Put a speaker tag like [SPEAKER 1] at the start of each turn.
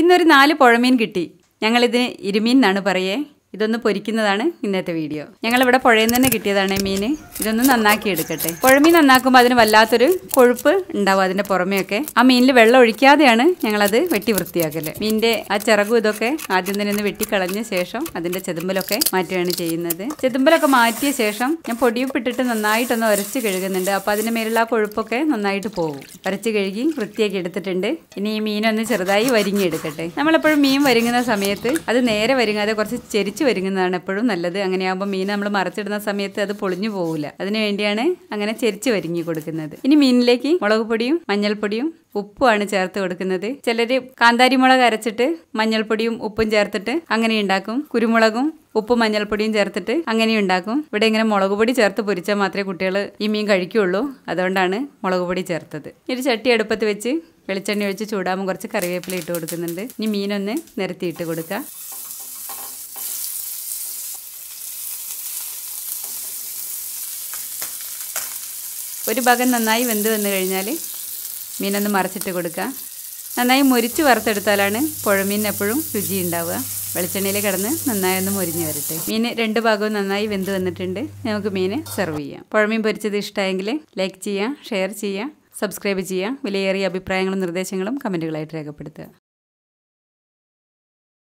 [SPEAKER 1] ഇന്നൊരു നാല് പുഴമീൻ കിട്ടി ഞങ്ങളിതിന് ഇരുമീൻ എന്നാണ് പറയേ ഇതൊന്ന് പൊരിക്കുന്നതാണ് ഇന്നത്തെ വീഡിയോ ഞങ്ങളിവിടെ പുഴയിൽ നിന്ന് കിട്ടിയതാണ് മീൻ ഇതൊന്ന് നന്നാക്കി എടുക്കട്ടെ പുഴമീൻ നന്നാക്കുമ്പോൾ അതിന് വല്ലാത്തൊരു കൊഴുപ്പ് ഉണ്ടാവും അതിൻ്റെ പുറമെയൊക്കെ ആ മീനിൽ വെള്ളം ഒഴിക്കാതെയാണ് ഞങ്ങളത് വെട്ടി വൃത്തിയാക്കല് മീനിൻ്റെ ആ ചിറകും ഇതൊക്കെ ആദ്യം തന്നെ ഒന്ന് വെട്ടിക്കളഞ്ഞ ശേഷം അതിൻ്റെ ചെതുമ്പലൊക്കെ മാറ്റുകയാണ് ചെയ്യുന്നത് ചെതുമ്പലൊക്കെ മാറ്റിയ ശേഷം ഞാൻ പൊടിയുപ്പിട്ടിട്ട് നന്നായിട്ടൊന്ന് ഉരച്ച് കഴുകുന്നുണ്ട് അപ്പോൾ അതിൻ്റെ മേലുള്ള ആ കൊഴുപ്പൊക്കെ നന്നായിട്ട് പോകും ഉരച്ച് കഴുകി വൃത്തിയാക്കി എടുത്തിട്ടുണ്ട് ഇനി ഈ മീനൊന്ന് ചെറുതായി വരിങ്ങി എടുക്കട്ടെ നമ്മളെപ്പോഴും മീൻ വരുങ്ങുന്ന സമയത്ത് അത് നേരെ വരുങ്ങാതെ കുറച്ച് ചെരി പൊളിച്ചു വരുന്നതാണ് എപ്പോഴും നല്ലത് അങ്ങനെയാകുമ്പോൾ മീൻ നമ്മൾ മറച്ചിടുന്ന സമയത്ത് അത് പൊളിഞ്ഞു പോകില്ല അതിനു വേണ്ടിയാണ് അങ്ങനെ ചെരിച്ച് വരുങ്ങി കൊടുക്കുന്നത് ഇനി മീനിലേക്ക് മുളക് പൊടിയും മഞ്ഞൾപ്പൊടിയും ഉപ്പുമാണ് ചേർത്ത് കൊടുക്കുന്നത് ചിലര് കാന്താരിമുളക് അരച്ചിട്ട് മഞ്ഞൾപ്പൊടിയും ഉപ്പും ചേർത്തിട്ട് അങ്ങനെ ഉണ്ടാക്കും കുരുമുളകും ഉപ്പും മഞ്ഞൾപ്പൊടിയും ചേർത്തിട്ട് അങ്ങനെ ഉണ്ടാക്കും ഇവിടെ ഇങ്ങനെ മുളക് പൊടി ചേർത്ത് പൊരിച്ചാൽ മാത്രമേ കുട്ടികൾ ഈ മീൻ കഴിക്കുകയുള്ളൂ അതുകൊണ്ടാണ് മുളക് പൊടി ചേർത്തത് ഒരു ചട്ടി അടുപ്പത്ത് വെച്ച് വെളിച്ചെണ്ണ ഒഴിച്ച് ചൂടാകുമ്പോൾ കുറച്ച് കറിവേപ്പില ഇട്ട് കൊടുക്കുന്നുണ്ട് ഇനി മീനൊന്ന് നിരത്തിയിട്ട് കൊടുക്കുക ഒരു ഭാഗം നന്നായി വെന്ത് വന്നു കഴിഞ്ഞാൽ മീനൊന്ന് മറിച്ചിട്ട് കൊടുക്കുക നന്നായി മുരിച്ച് വറുത്തെടുത്താലാണ് പുഴമീൻ എപ്പോഴും രുചി ഉണ്ടാവുക വെളിച്ചെണ്ണയിൽ കിടന്ന് നന്നായി ഒന്ന് മുരിഞ്ഞ് വരട്ടെ മീൻ രണ്ട് ഭാഗവും നന്നായി വെന്ത് വന്നിട്ടുണ്ട് നമുക്ക് മീൻ സെർവ് ചെയ്യാം പുഴമീൻ പൊരിച്ചത് ഇഷ്ടമായെങ്കിൽ ലൈക്ക് ചെയ്യുക ഷെയർ ചെയ്യുക സബ്സ്ക്രൈബ് ചെയ്യുക വിലയേറിയ അഭിപ്രായങ്ങളും നിർദ്ദേശങ്ങളും കമൻറ്റുകളായിട്ട് രേഖപ്പെടുത്തുക